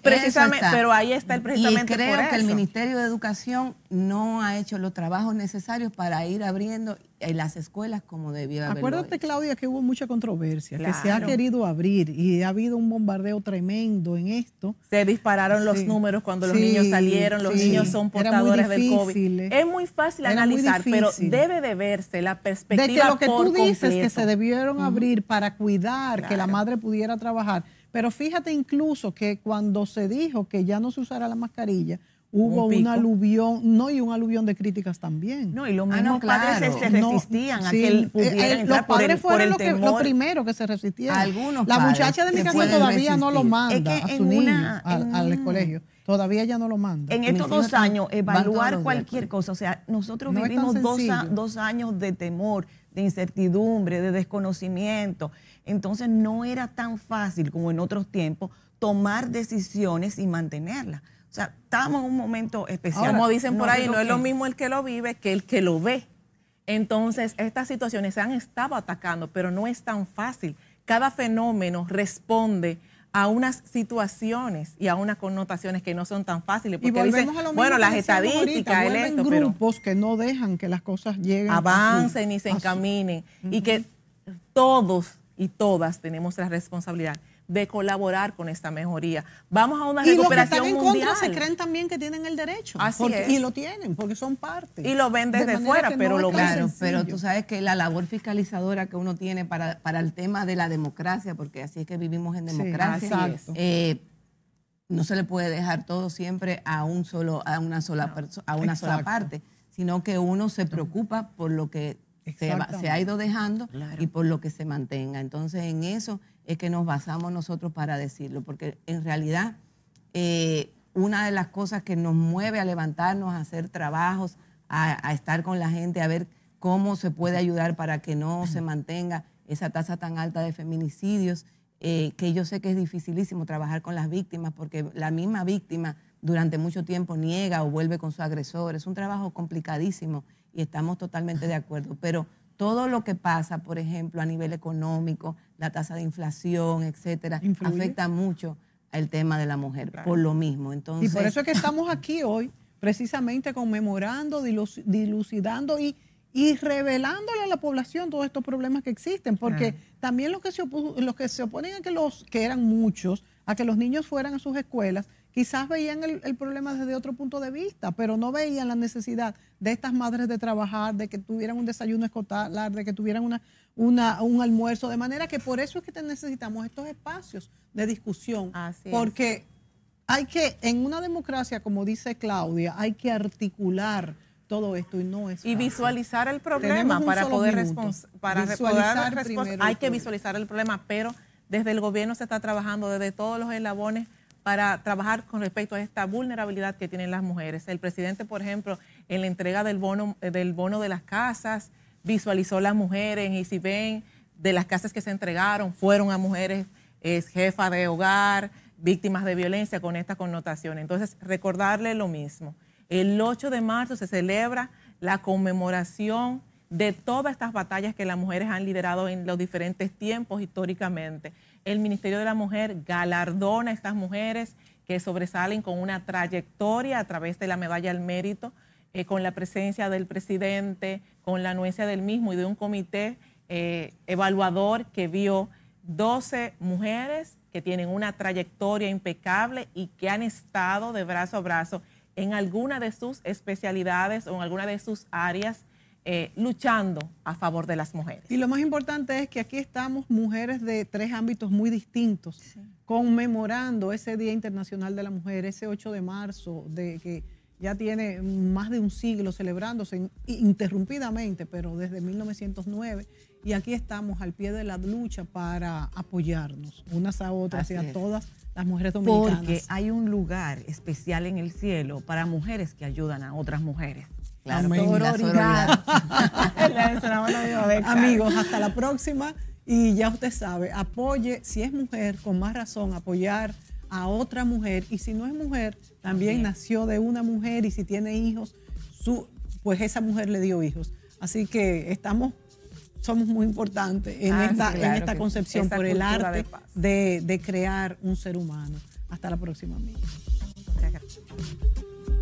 precisamente, pero ahí está el precisamente. creo que el Ministerio de Educación no ha hecho los trabajos necesarios para ir abriendo eh, las escuelas como debía haber. Acuérdate, Claudia, que hubo mucha controversia, que se ha querido abrir y ha habido un bombardeo tremendo en esto. Se dispararon los números cuando los niños salieron, los niños son portadores del COVID. Es muy fácil analizar, pero debe de verse la perspectiva. De que lo que tú dices que se debieron abrir para cuidar que la madre pudiera trabajar pero fíjate incluso que cuando se dijo que ya no se usara la mascarilla, hubo un, aluvión, no, y un aluvión de críticas también. No, y los ah, mismos padres se, resistían a que eh, pudiera. Eh, los padres el, fueron Los primeros que, que se resistían. Algunos la muchacha de mi casa todavía no lo manda a su niño al, colegio. Todavía ya no lo manda. En estos dos años, evaluar cualquier cosa, o sea, nosotros vivimos dos años de temor, de incertidumbre, de desconocimiento. Entonces no era tan fácil como en otros tiempos tomar decisiones y mantenerlas. O sea, estamos en un momento especial. Como dicen por ahí, no es lo mismo el que lo vive que el que lo ve. Entonces, estas situaciones se han estado atacando, pero no es tan fácil. Cada fenómeno responde a unas situaciones y a unas connotaciones que no son tan fáciles. Porque y bueno, las estadísticas, grupos que no dejan que las cosas lleguen. Avancen y se encaminen. Y que todos y todas tenemos la responsabilidad de colaborar con esta mejoría. Vamos a una recuperación mundial. están en contra se creen también que tienen el derecho. Así Y lo tienen, porque son parte. Y lo ven desde de fuera, pero lo Claro, pero tú sabes que la labor fiscalizadora que uno tiene para, el tema de la democracia, porque así es que vivimos en democracia, eh, no se le puede dejar todo siempre a un solo a una sola a una sola parte, sino que uno se preocupa por lo que se, ha ido dejando y por lo que se mantenga. Entonces, en eso es que nos basamos nosotros para decirlo, porque en realidad eh, una de las cosas que nos mueve a levantarnos, a hacer trabajos, a, estar con la gente, a ver cómo se puede ayudar para que no se mantenga esa tasa tan alta de feminicidios, eh, que yo sé que es dificilísimo trabajar con las víctimas, porque la misma víctima durante mucho tiempo niega o vuelve con su agresor. Es un trabajo complicadísimo y estamos totalmente de acuerdo, pero todo lo que pasa, por ejemplo, a nivel económico, la tasa de inflación, etcétera, afecta mucho al tema de la mujer, por lo mismo. Entonces, y por eso es que estamos aquí hoy, precisamente conmemorando, dilucidando y, y revelándole a la población todos estos problemas que existen, porque también los que, se los que se oponen a que los, que eran muchos, a que los niños fueran a sus escuelas, Quizás veían el, problema desde otro punto de vista, pero no veían la necesidad de estas madres de trabajar, de que tuvieran un desayuno escolar, de que tuvieran un almuerzo. De manera que por eso es que necesitamos estos espacios de discusión. porque hay que, en una democracia, como dice Claudia, hay que articular todo esto y no es y visualizar el problema para poder responder. para hay que visualizar el problema pero desde el gobierno se está trabajando desde todos los eslabones para trabajar con respecto a esta vulnerabilidad que tienen las mujeres. El presidente, por ejemplo, en la entrega del bono, eh, del bono de las casas, visualizó las mujeres y si ven de las casas que se entregaron, fueron a mujeres es, de hogar, víctimas de violencia con esta connotación. Entonces, recordarle lo mismo. El 8 de marzo se celebra la conmemoración de todas estas batallas que las mujeres han liderado en los diferentes tiempos históricamente. El Ministerio de la Mujer galardona a estas mujeres que sobresalen con una trayectoria a través de la medalla al mérito, eh, con la presencia del presidente, con la anuencia del mismo y de un comité eh, evaluador que vio 12 mujeres que tienen una trayectoria impecable y que han estado de brazo a brazo en alguna de sus especialidades o en alguna de sus áreas eh, luchando a favor de las mujeres. Y lo más importante es que aquí estamos mujeres de tres ámbitos muy distintos, conmemorando ese Día Internacional de la Mujer, ese 8 de marzo, de que ya tiene más de un siglo celebrándose interrumpidamente, pero desde 1909. Y aquí estamos al pie de la lucha para apoyarnos unas a otras y a todas las mujeres dominicanas. Porque hay un lugar especial en el cielo para mujeres que ayudan a otras mujeres. Claro, La Amigos, hasta la próxima. Y ya usted sabe, apoye, si es mujer, con más razón, apoyar a otra mujer. Y si no es mujer, también nació de una mujer y si tiene hijos, su, pues esa mujer le dio hijos. Así que estamos, somos muy importantes en ah, esta, concepción por el arte de, crear un ser humano. Hasta la próxima, amigos. Muchas